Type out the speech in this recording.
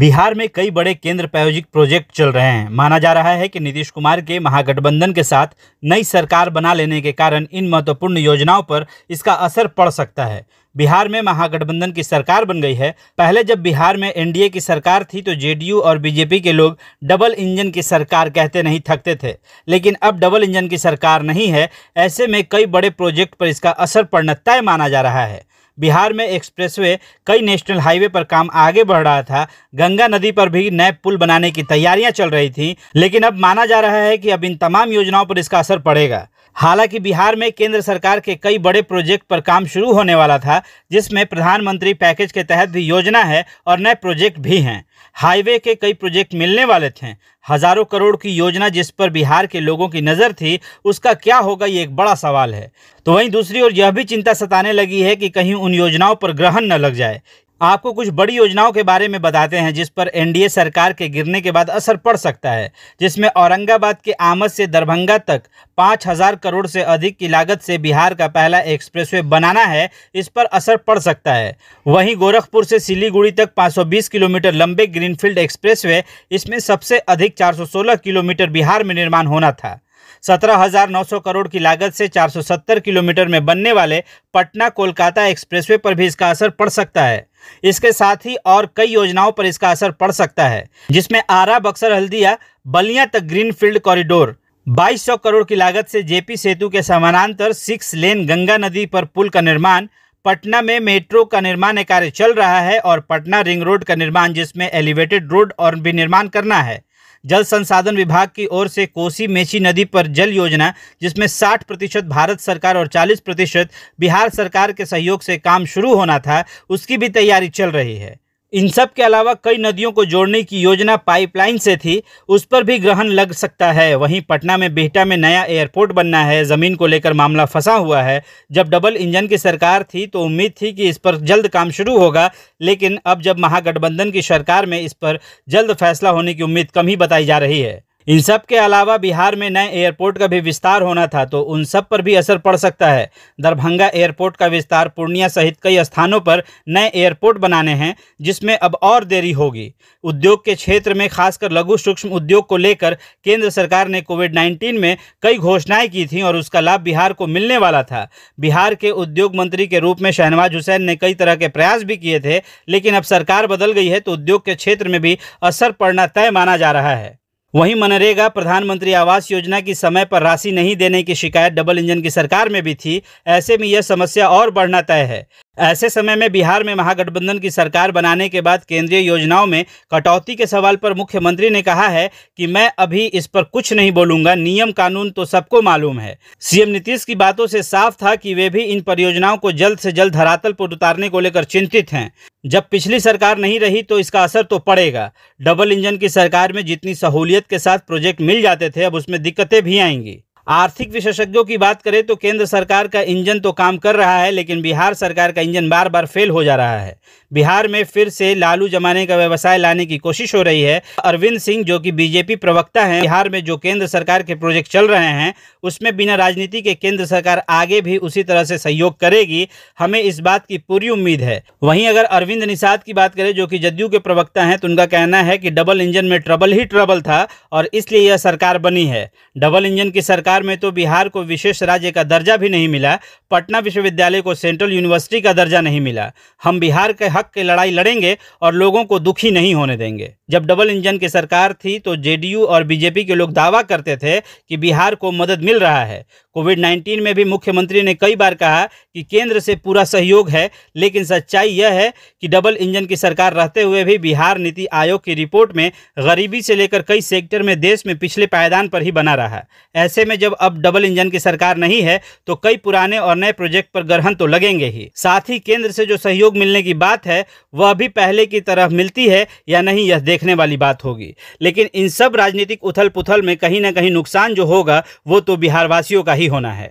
बिहार में कई बड़े केंद्र प्रायोजित प्रोजेक्ट चल रहे हैं माना जा रहा है कि नीतीश कुमार के महागठबंधन के साथ नई सरकार बना लेने के कारण इन महत्वपूर्ण योजनाओं पर इसका असर पड़ सकता है बिहार में महागठबंधन की सरकार बन गई है पहले जब बिहार में एनडीए की सरकार थी तो जेडीयू और बीजेपी के लोग डबल इंजन की सरकार कहते नहीं थकते थे लेकिन अब डबल इंजन की सरकार नहीं है ऐसे में कई बड़े प्रोजेक्ट पर इसका असर पड़ना तय माना जा रहा है बिहार में एक्सप्रेसवे कई नेशनल हाईवे पर काम आगे बढ़ रहा था गंगा नदी पर भी नए पुल बनाने की तैयारियां चल रही थी लेकिन अब माना जा रहा है कि अब इन तमाम योजनाओं पर इसका असर पड़ेगा हालांकि बिहार में केंद्र सरकार के कई बड़े प्रोजेक्ट पर काम शुरू होने वाला था जिसमें प्रधानमंत्री पैकेज के तहत भी योजना है और नए प्रोजेक्ट भी हैं हाईवे के कई प्रोजेक्ट मिलने वाले थे हजारों करोड़ की योजना जिस पर बिहार के लोगों की नज़र थी उसका क्या होगा ये एक बड़ा सवाल है तो वहीं दूसरी ओर यह भी चिंता सताने लगी है कि कहीं उन योजनाओं पर ग्रहण न लग जाए आपको कुछ बड़ी योजनाओं के बारे में बताते हैं जिस पर एनडीए सरकार के गिरने के बाद असर पड़ सकता है जिसमें औरंगाबाद के आमद से दरभंगा तक पाँच हजार करोड़ से अधिक की लागत से बिहार का पहला एक्सप्रेसवे बनाना है इस पर असर पड़ सकता है वहीं गोरखपुर से सिलीगुड़ी तक 520 किलोमीटर लंबे ग्रीनफील्ड एक्सप्रेस इसमें सबसे अधिक चार किलोमीटर बिहार में निर्माण होना था 17,900 करोड़ की लागत से 470 किलोमीटर में बनने वाले पटना कोलकाता एक्सप्रेसवे पर भी इसका असर पड़ सकता है इसके साथ ही और कई योजनाओं पर इसका असर पड़ सकता है जिसमें आरा बक्सर हल्दिया बलिया तक ग्रीनफील्ड कॉरिडोर 2200 करोड़ की लागत से जेपी सेतु के समानांतर सिक्स लेन गंगा नदी पर पुल का निर्माण पटना में मेट्रो का निर्माण कार्य चल रहा है और पटना रिंग रोड का निर्माण जिसमें एलिवेटेड रोड और भी निर्माण करना है जल संसाधन विभाग की ओर से कोसी मेची नदी पर जल योजना जिसमें 60 प्रतिशत भारत सरकार और 40 प्रतिशत बिहार सरकार के सहयोग से काम शुरू होना था उसकी भी तैयारी चल रही है इन सब के अलावा कई नदियों को जोड़ने की योजना पाइपलाइन से थी उस पर भी ग्रहण लग सकता है वहीं पटना में बिहटा में नया एयरपोर्ट बनना है ज़मीन को लेकर मामला फंसा हुआ है जब डबल इंजन की सरकार थी तो उम्मीद थी कि इस पर जल्द काम शुरू होगा लेकिन अब जब महागठबंधन की सरकार में इस पर जल्द फैसला होने की उम्मीद कम ही बताई जा रही है इन सब के अलावा बिहार में नए एयरपोर्ट का भी विस्तार होना था तो उन सब पर भी असर पड़ सकता है दरभंगा एयरपोर्ट का विस्तार पूर्णिया सहित कई स्थानों पर नए एयरपोर्ट बनाने हैं जिसमें अब और देरी होगी उद्योग के क्षेत्र में खासकर लघु सूक्ष्म उद्योग को लेकर केंद्र सरकार ने कोविड नाइन्टीन में कई घोषणाएं की थी और उसका लाभ बिहार को मिलने वाला था बिहार के उद्योग मंत्री के रूप में शहनवाज हुसैन ने कई तरह के प्रयास भी किए थे लेकिन अब सरकार बदल गई है तो उद्योग के क्षेत्र में भी असर पड़ना तय माना जा रहा है वहीं मनरेगा प्रधानमंत्री आवास योजना की समय पर राशि नहीं देने की शिकायत डबल इंजन की सरकार में भी थी ऐसे में यह समस्या और बढ़ना तय है ऐसे समय में बिहार में महागठबंधन की सरकार बनाने के बाद केंद्रीय योजनाओं में कटौती के सवाल पर मुख्यमंत्री ने कहा है कि मैं अभी इस पर कुछ नहीं बोलूंगा नियम कानून तो सबको मालूम है सीएम नीतीश की बातों से साफ था कि वे भी इन परियोजनाओं को जल्द से जल्द धरातल पर उतारने को लेकर चिंतित हैं जब पिछली सरकार नहीं रही तो इसका असर तो पड़ेगा डबल इंजन की सरकार में जितनी सहूलियत के साथ प्रोजेक्ट मिल जाते थे अब उसमें दिक्कतें भी आएंगी आर्थिक विशेषज्ञों की बात करें तो केंद्र सरकार का इंजन तो काम कर रहा है लेकिन बिहार सरकार का इंजन बार बार फेल हो जा रहा है बिहार में फिर से लालू जमाने का व्यवसाय लाने की कोशिश हो रही है अरविंद सिंह जो कि बीजेपी प्रवक्ता हैं बिहार में जो केंद्र सरकार के प्रोजेक्ट चल रहे हैं उसमें बिना राजनीति के केंद्र सरकार आगे भी उसी तरह से सहयोग करेगी हमें इस बात की पूरी उम्मीद है वहीं अगर अरविंद निषाद की बात करें जो कि जदयू के प्रवक्ता हैं तो उनका कहना है कि डबल इंजन में ट्रबल ही ट्रबल था और इसलिए यह सरकार बनी है डबल इंजन की सरकार सरकार में तो बिहार को विशेष राज्य का दर्जा भी नहीं मिला पटना विश्वविद्यालय को सेंट्रल यूनिवर्सिटी का दर्जा नहीं मिला हम बिहार के हक की लड़ाई लड़ेंगे और लोगों को दुखी नहीं होने देंगे जब डबल इंजन की सरकार थी तो जेडीयू और बीजेपी के लोग दावा करते थे कि बिहार को मदद मिल रहा है कोविड 19 में भी मुख्यमंत्री ने कई बार कहा कि केंद्र से पूरा सहयोग है लेकिन सच्चाई यह है कि डबल इंजन की सरकार रहते हुए भी बिहार नीति आयोग की रिपोर्ट में गरीबी से लेकर कई सेक्टर में देश में पिछले पायदान पर ही बना रहा ऐसे में जब अब डबल इंजन की सरकार नहीं है तो कई पुराने और नए प्रोजेक्ट पर ग्रहण तो लगेंगे ही साथ ही केंद्र से जो सहयोग मिलने की बात है वह भी पहले की तरह मिलती है या नहीं यह देखने वाली बात होगी लेकिन इन सब राजनीतिक उथल पुथल में कहीं ना कहीं नुकसान जो होगा वो तो बिहारवासियों का ही होना है